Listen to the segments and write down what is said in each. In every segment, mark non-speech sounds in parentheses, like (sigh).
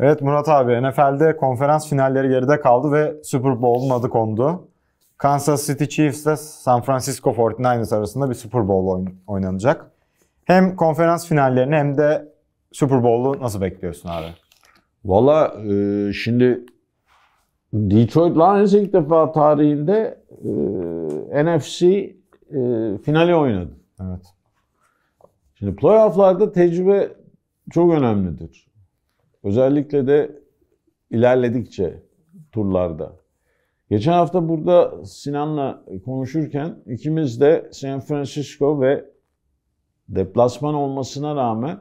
Evet Murat abi NFL'de konferans finalleri geride kaldı ve Super Bowl'un adı kondu. Kansas City Chiefs ile San Francisco 49ers arasında bir Super Bowl oynanacak. Hem konferans finallerini hem de Super Bowl'u nasıl bekliyorsun abi? Valla e, şimdi Detroit Lions ilk defa tarihinde e, NFC e, finali oynadı. Evet. Şimdi playoff'larda tecrübe çok önemlidir. Özellikle de ilerledikçe turlarda. Geçen hafta burada Sinan'la konuşurken ikimiz de San Francisco ve deplasman olmasına rağmen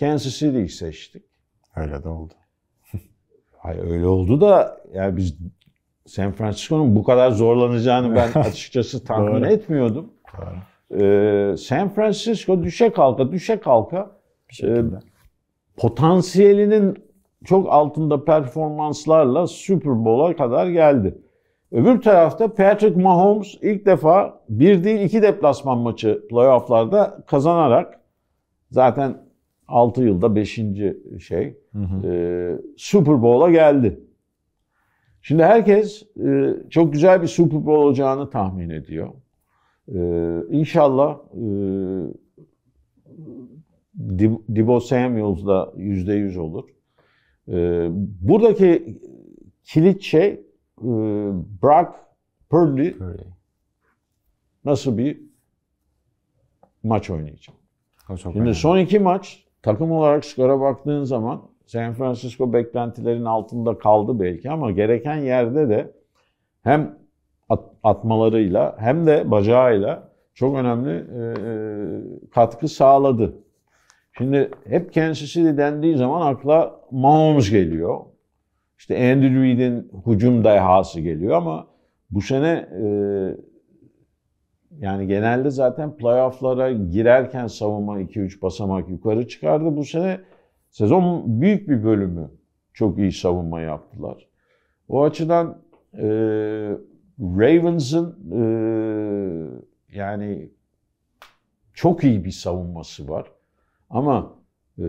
Kansas City'yi seçtik. Öyle de oldu. (laughs) Hayır öyle oldu da yani biz San Francisco'nun bu kadar zorlanacağını ben (laughs) açıkçası tahmin etmiyordum. Doğru. Ee, San Francisco düşe kalka düşe kalka bir şekilde. E, potansiyelinin çok altında performanslarla Super Bowl'a kadar geldi. Öbür tarafta Patrick Mahomes ilk defa bir değil iki deplasman maçı playofflarda kazanarak zaten 6 yılda 5. şey hı hı. E, Super Bowl'a geldi. Şimdi herkes e, çok güzel bir Super Bowl olacağını tahmin ediyor. E, inşallah e, Debo yüzde yüz olur. Ee, buradaki kilit şey e, Brock Purdy nasıl bir maç oynayacak. Şimdi önemli. son iki maç takım olarak skora baktığın zaman San Francisco beklentilerin altında kaldı belki ama gereken yerde de hem at, atmalarıyla hem de bacağıyla çok önemli e, e katkı sağladı. Şimdi hep Kansas City dendiği zaman akla Mahomes geliyor. İşte Andrew Reid'in hücum dehası geliyor ama bu sene e, yani genelde zaten playofflara girerken savunma 2-3 basamak yukarı çıkardı. Bu sene sezon büyük bir bölümü çok iyi savunma yaptılar. O açıdan e, Ravens'ın e, yani çok iyi bir savunması var. Ama e,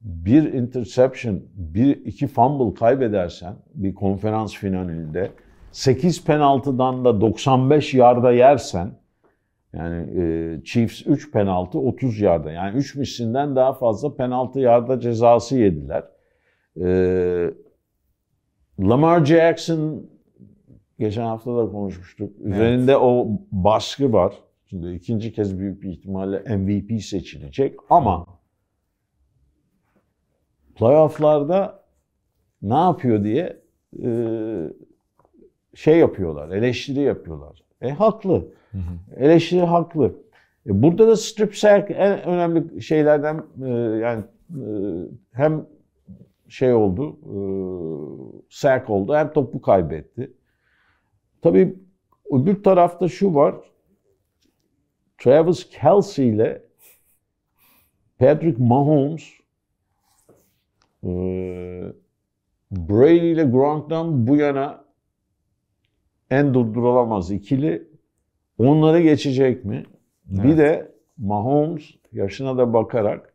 bir interception, bir iki fumble kaybedersen bir konferans finalinde 8 penaltıdan da 95 yarda yersen yani e, Chiefs 3 penaltı 30 yarda. Yani 3 misinden daha fazla penaltı yarda cezası yediler. E, Lamar Jackson geçen hafta da konuşmuştuk. Üzerinde evet. o baskı var. Şimdi ikinci kez büyük bir ihtimalle MVP seçilecek ama playofflarda ne yapıyor diye e, şey yapıyorlar, eleştiri yapıyorlar. E haklı. Hı Eleştiri haklı. E, burada da strip sack en önemli şeylerden e, yani e, hem şey oldu, e, sack oldu hem topu kaybetti. Tabii bir tarafta şu var. Travis Kelsey ile Patrick Mahomes ee, Brady ile Gronk'tan bu yana en durdurulamaz ikili onları geçecek mi? Evet. Bir de Mahomes yaşına da bakarak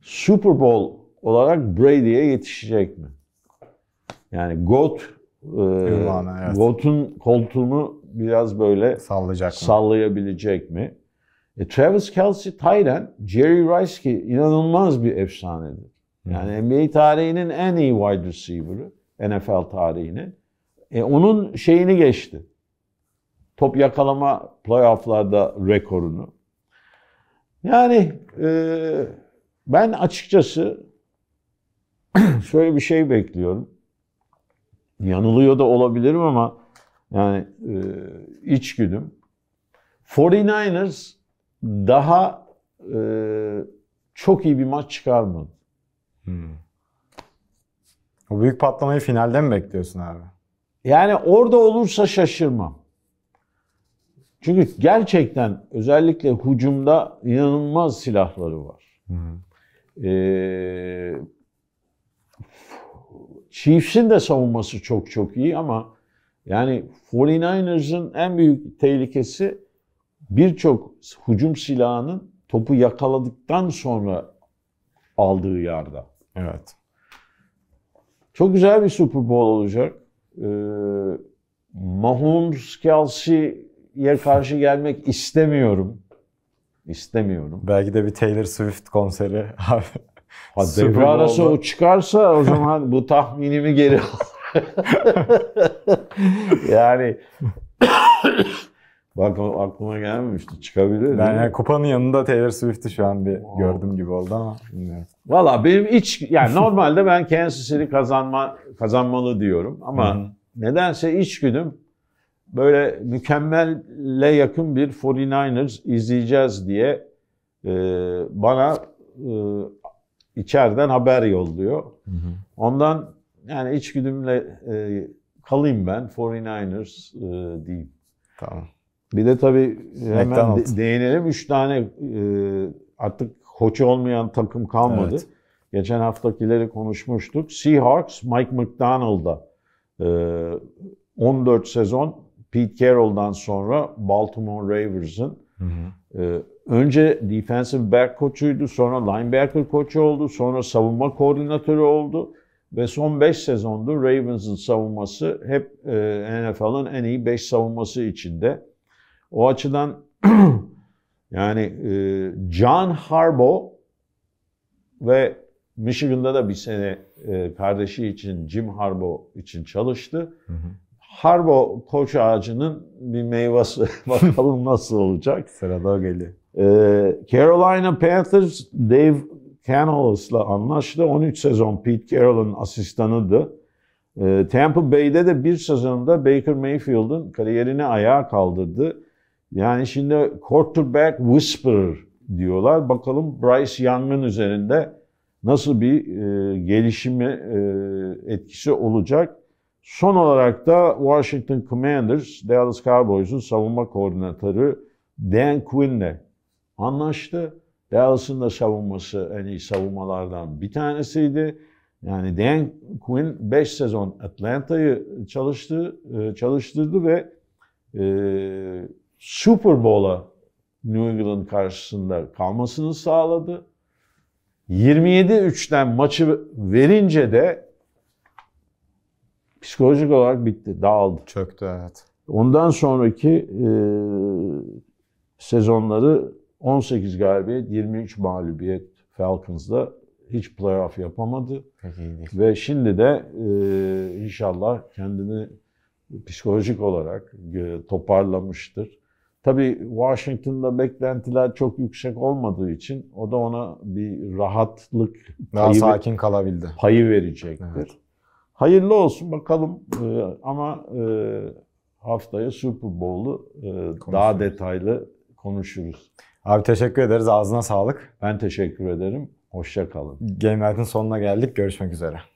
Super Bowl olarak Brady'ye yetişecek mi? Yani GOAT e, Ünvanı, evet. GOAT'un koltuğunu biraz böyle sallayacak mı? sallayabilecek mi? E, Travis Kelsey Tyren, Jerry Rice ki inanılmaz bir efsanedir. Yani NBA tarihinin en iyi wide receiver'ı. NFL tarihinin. E, onun şeyini geçti. Top yakalama playofflarda rekorunu. Yani e, ben açıkçası (clears throat) şöyle bir şey bekliyorum. Yanılıyor da olabilirim ama yani e, içgüdüm. 49ers daha e, çok iyi bir maç çıkarmadı. Hmm. O büyük patlamayı finalde mi bekliyorsun abi? Yani orada olursa şaşırmam. Çünkü gerçekten özellikle hucumda inanılmaz silahları var. Hmm. Ee, Chiefs'in de savunması çok çok iyi ama yani 49ers'ın en büyük tehlikesi birçok hücum silahının topu yakaladıktan sonra aldığı yarda. Evet. Çok güzel bir Super Bowl olacak. Ee, Mahomes Kelsey'ye karşı gelmek istemiyorum. İstemiyorum. Belki de bir Taylor Swift konseri. ha, (laughs) arası o çıkarsa o zaman bu tahminimi geri al. (laughs) yani Bak aklıma gelmemişti. Çıkabilir. Ben yani kupanın yanında Taylor Swift'i şu an bir wow. gördüm gibi oldu ama bilmiyorum. Valla benim iç yani normalde ben Kansas City kazanma kazanmalı diyorum ama Hı-hı. nedense içgüdüm böyle mükemmelle yakın bir 49ers izleyeceğiz diye e, bana e, içeriden haber yolluyor. Hı hı. Ondan yani içgüdümle e, kalayım ben 49ers e, diyeyim. Tamam. Bir de tabii hemen de- değinelim. Üç tane e, artık koçu olmayan takım kalmadı. Evet. Geçen haftakileri konuşmuştuk. Seahawks Mike McDonald'da e, 14 sezon Pete Carroll'dan sonra Baltimore Ravens'ın e, önce defensive back koçuydu, sonra linebacker koçu oldu, sonra savunma koordinatörü oldu ve son 5 sezondur Ravens'ın savunması hep e, NFL'ın en iyi 5 savunması içinde. O açıdan (clears throat) yani e, John Harbo ve Michigan'da da bir sene e, kardeşi için Jim Harbo için çalıştı. Harbo koç ağacının bir meyvesi. (laughs) Bakalım nasıl olacak. Sırada o geliyor. E, Carolina Panthers Dave Canales'la anlaştı. 13 sezon Pete Carroll'ın asistanıydı. Tampa Bay'de de bir sezonda Baker Mayfield'ın kariyerini ayağa kaldırdı. Yani şimdi quarterback whisperer diyorlar. Bakalım Bryce Young'ın üzerinde nasıl bir e, gelişimi e, etkisi olacak. Son olarak da Washington Commanders, Dallas Cowboys'un savunma koordinatörü Dan Quinn'le anlaştı. Dallas'ın da savunması en iyi savunmalardan bir tanesiydi. Yani Dan Quinn 5 sezon Atlanta'yı çalıştı, e, çalıştırdı ve e, Super Bowl'a New England karşısında kalmasını sağladı. 27-3'ten maçı verince de psikolojik olarak bitti, dağıldı. Çöktü evet. Ondan sonraki e, sezonları 18 galibiyet, 23 mağlubiyet Falcons'da hiç playoff yapamadı. Peki, iyi. Ve şimdi de e, inşallah kendini psikolojik olarak e, toparlamıştır. Tabii Washington'da beklentiler çok yüksek olmadığı için o da ona bir rahatlık daha payı, sakin kalabildi. Payı verecektir. Evet. Hayırlı olsun bakalım e, ama e, haftaya Super Bowl'u e, daha detaylı konuşuruz. Abi teşekkür ederiz. Ağzına sağlık. Ben teşekkür ederim. Hoşça kalın. Game Night'ın sonuna geldik. Görüşmek üzere.